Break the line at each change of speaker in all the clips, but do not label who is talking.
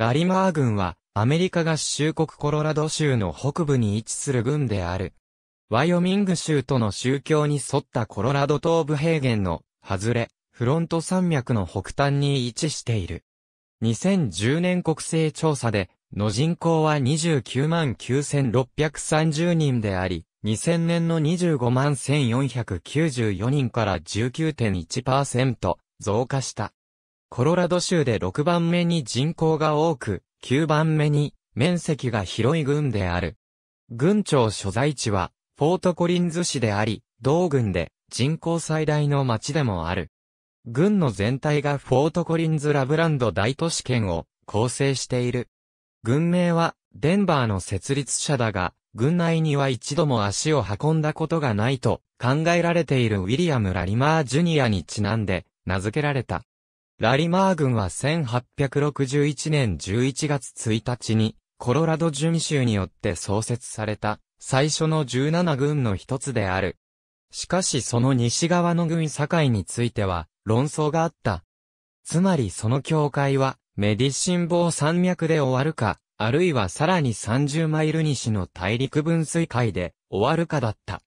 ラリマー軍は、アメリカ合衆国コロラド州の北部に位置する軍である。ワイオミング州との宗教に沿ったコロラド東部平原の、外れ、フロント山脈の北端に位置している。2010年国勢調査で、の人口は29万9630人であり、2000年の25万1494人から19.1%増加した。コロラド州で6番目に人口が多く、9番目に面積が広い郡である。郡庁所在地は、フォートコリンズ市であり、同郡で人口最大の町でもある。郡の全体がフォートコリンズラブランド大都市圏を構成している。郡名は、デンバーの設立者だが、郡内には一度も足を運んだことがないと考えられているウィリアム・ラリマー・ジュニアにちなんで名付けられた。ラリマー軍は1861年11月1日に、コロラド巡州によって創設された、最初の17軍の一つである。しかしその西側の軍境については、論争があった。つまりその境界は、メディシンボウ山脈で終わるか、あるいはさらに30マイル西の大陸分水海で終わるかだった。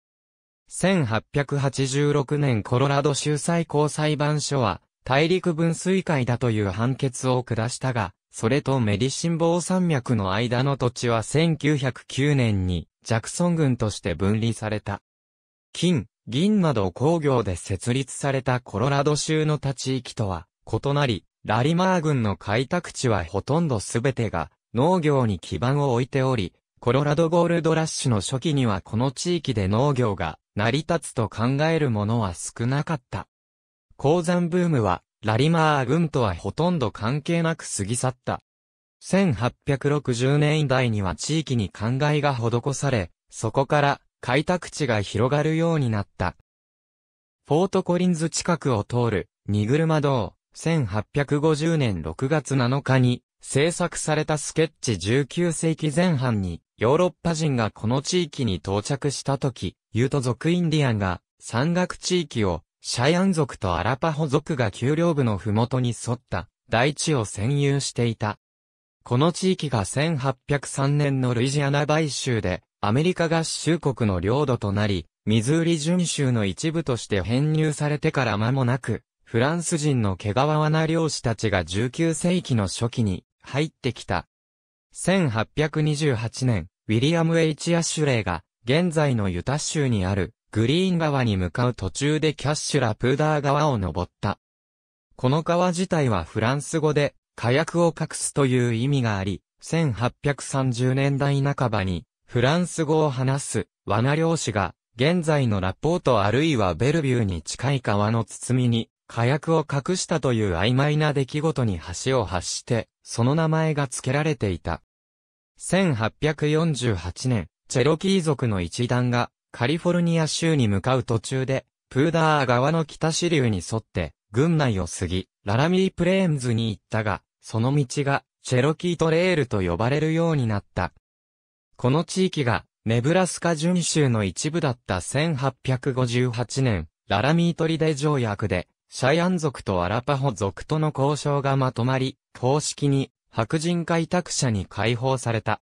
1886年コロラド州最高裁判所は、大陸分水海だという判決を下したが、それとメディシンボー山脈の間の土地は1909年にジャクソン軍として分離された。金、銀など工業で設立されたコロラド州の他地域とは異なり、ラリマー軍の開拓地はほとんど全てが農業に基盤を置いており、コロラドゴールドラッシュの初期にはこの地域で農業が成り立つと考えるものは少なかった。鉱山ブームは、ラリマー軍とはほとんど関係なく過ぎ去った。1860年代には地域に灌漑が施され、そこから開拓地が広がるようになった。フォートコリンズ近くを通る、ニグルマ道、1850年6月7日に、制作されたスケッチ19世紀前半に、ヨーロッパ人がこの地域に到着した時、ユート族インディアンが、山岳地域をシャヤン族とアラパホ族が丘陵部の麓に沿った大地を占有していた。この地域が1803年のルイジアナ買収でアメリカ合衆国の領土となり、ミズーリ準州の一部として編入されてから間もなく、フランス人の毛皮な漁師たちが19世紀の初期に入ってきた。1828年、ウィリアム・ H・ アシュレイが現在のユタ州にあるグリーン川に向かう途中でキャッシュラプーダー川を登った。この川自体はフランス語で火薬を隠すという意味があり、1830年代半ばにフランス語を話す罠漁師が現在のラポートあるいはベルビューに近い川の包みに火薬を隠したという曖昧な出来事に橋を発して、その名前が付けられていた。1848年、チェロキー族の一団がカリフォルニア州に向かう途中で、プーダー川の北支流に沿って、軍内を過ぎ、ララミープレーンズに行ったが、その道が、チェロキートレールと呼ばれるようになった。この地域が、ネブラスカ準州の一部だった1858年、ララミートリデ条約で、シャイアン族とアラパホ族との交渉がまとまり、公式に白人開拓者に解放された。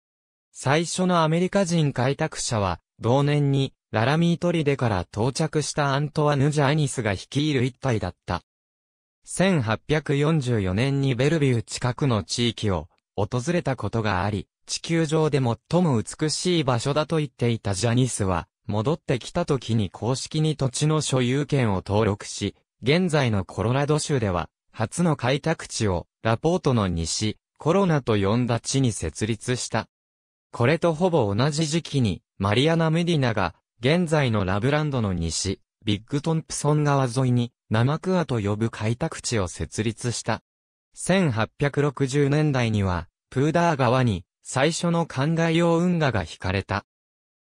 最初のアメリカ人開拓者は、同年にララミートリデから到着したアントワヌ・ジャーニスが率いる一杯だった。1844年にベルビュー近くの地域を訪れたことがあり、地球上で最も美しい場所だと言っていたジャニスは、戻ってきた時に公式に土地の所有権を登録し、現在のコロラド州では、初の開拓地をラポートの西、コロナと呼んだ地に設立した。これとほぼ同じ時期に、マリアナ・メディナが現在のラブランドの西、ビッグトンプソン川沿いに、ナマクアと呼ぶ開拓地を設立した。1860年代には、プーダー川に、最初の灌漑用運河が引かれた。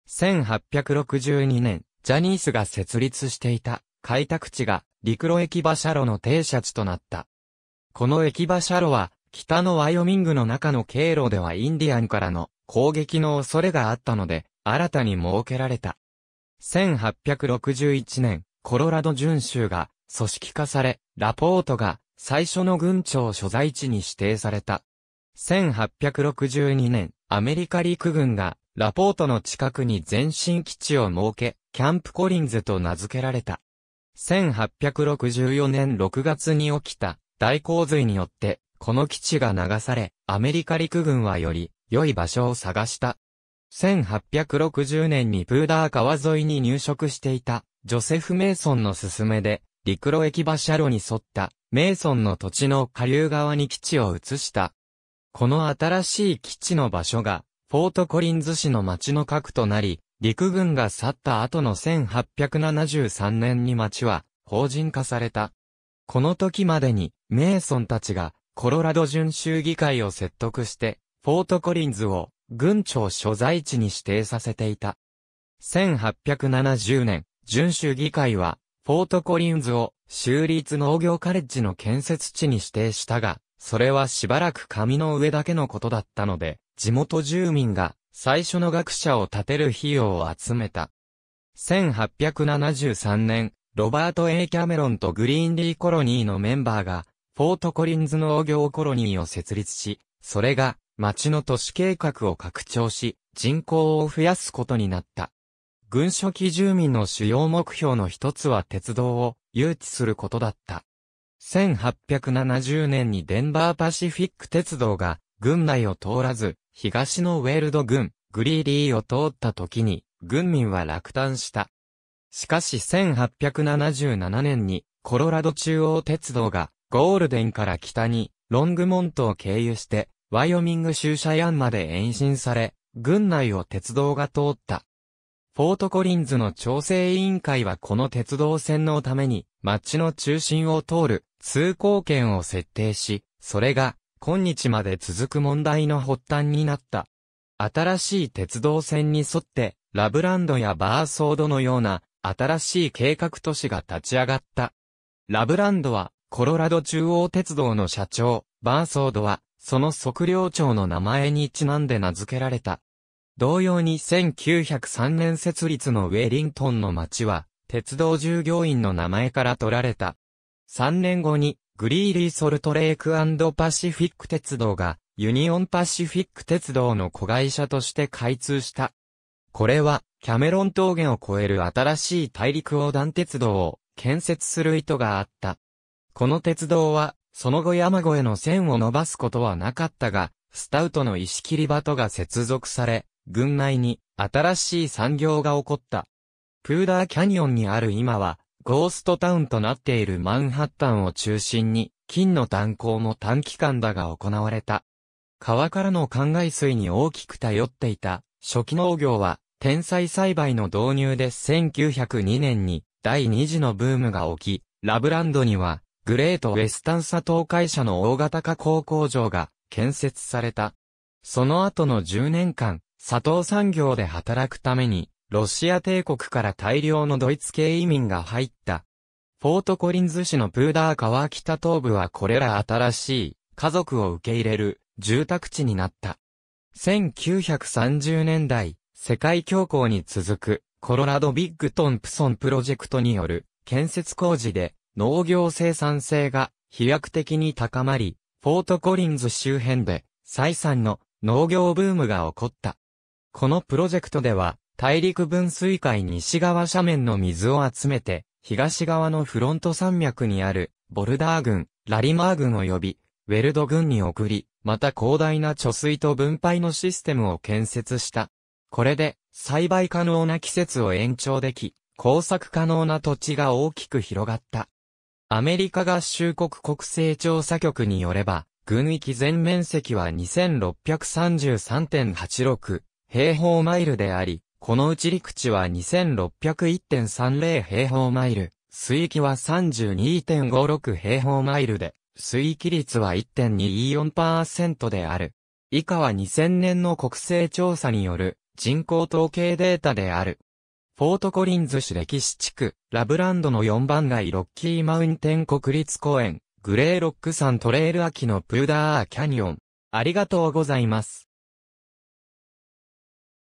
1862年、ジャニースが設立していた、開拓地が、陸路駅馬車路の停車地となった。この駅馬車路は、北のワイオミングの中の経路ではインディアンからの攻撃の恐れがあったので、新たに設けられた。1861年、コロラド巡州が組織化され、ラポートが最初の軍庁所在地に指定された。1862年、アメリカ陸軍がラポートの近くに前進基地を設け、キャンプコリンズと名付けられた。1864年6月に起きた大洪水によって、この基地が流され、アメリカ陸軍はより良い場所を探した。1860年にプーダー川沿いに入植していた、ジョセフ・メイソンの勧めで、陸路駅馬車路に沿った、メイソンの土地の下流側に基地を移した。この新しい基地の場所が、フォートコリンズ市の町の核となり、陸軍が去った後の1873年に町は、法人化された。この時までに、メイソンたちが、コロラド準州議会を説得して、フォートコリンズを軍庁所在地に指定させていた。1870年、遵守議会は、フォートコリンズを州立農業カレッジの建設地に指定したが、それはしばらく紙の上だけのことだったので、地元住民が最初の学者を建てる費用を集めた。1873年、ロバート・ A・ キャメロンとグリーンリーコロニーのメンバーが、フォートコリンズ農業コロニーを設立し、それが町の都市計画を拡張し、人口を増やすことになった。軍所期住民の主要目標の一つは鉄道を誘致することだった。1870年にデンバーパシフィック鉄道が軍内を通らず、東のウェールド軍、グリーリーを通った時に、軍民は落胆した。しかし1877年に、コロラド中央鉄道が、ゴールデンから北に、ロングモントを経由して、ワイオミング州シャアンまで延伸され、軍内を鉄道が通った。フォートコリンズの調整委員会はこの鉄道線のために、町の中心を通る通行券を設定し、それが今日まで続く問題の発端になった。新しい鉄道線に沿って、ラブランドやバーソードのような新しい計画都市が立ち上がった。ラブランドはコロラド中央鉄道の社長、バーソードはその測量庁の名前にちなんで名付けられた。同様に1903年設立のウェリントンの町は、鉄道従業員の名前から取られた。3年後に、グリーリーソルトレークパシフィック鉄道が、ユニオンパシフィック鉄道の子会社として開通した。これは、キャメロン峠を越える新しい大陸横断鉄道を建設する意図があった。この鉄道は、その後山越えの線を伸ばすことはなかったが、スタウトの石切りとが接続され、軍内に新しい産業が起こった。プーダーキャニオンにある今は、ゴーストタウンとなっているマンハッタンを中心に、金の炭鉱も短期間だが行われた。川からの灌漑水に大きく頼っていた、初期農業は、天才栽培の導入で1902年に第2次のブームが起き、ラブランドにはグレートウェスタン砂糖会社の大型加工工場が建設された。その後の10年間、砂糖産業で働くために、ロシア帝国から大量のドイツ系移民が入った。フォートコリンズ市のプーダー川北東部はこれら新しい家族を受け入れる住宅地になった。1930年代、世界恐慌に続くコロラドビッグトンプソンプロジェクトによる建設工事で農業生産性が飛躍的に高まり、フォートコリンズ周辺で再三の農業ブームが起こった。このプロジェクトでは、大陸分水海西側斜面の水を集めて、東側のフロント山脈にある、ボルダー軍、ラリマー軍呼び、ウェルド軍に送り、また広大な貯水と分配のシステムを建設した。これで、栽培可能な季節を延長でき、工作可能な土地が大きく広がった。アメリカ合衆国国勢調査局によれば、軍域全面積は2633.86平方マイルであり、このうち陸地は2601.30平方マイル、水域は32.56平方マイルで、水域率は1.24%である。以下は2000年の国勢調査による人口統計データである。ポートコリンズ市歴史地区、ラブランドの4番街ロッキーマウンテン国立公園、グレーロック山トレイル秋のプーダーキャニオン。ありがとうございます。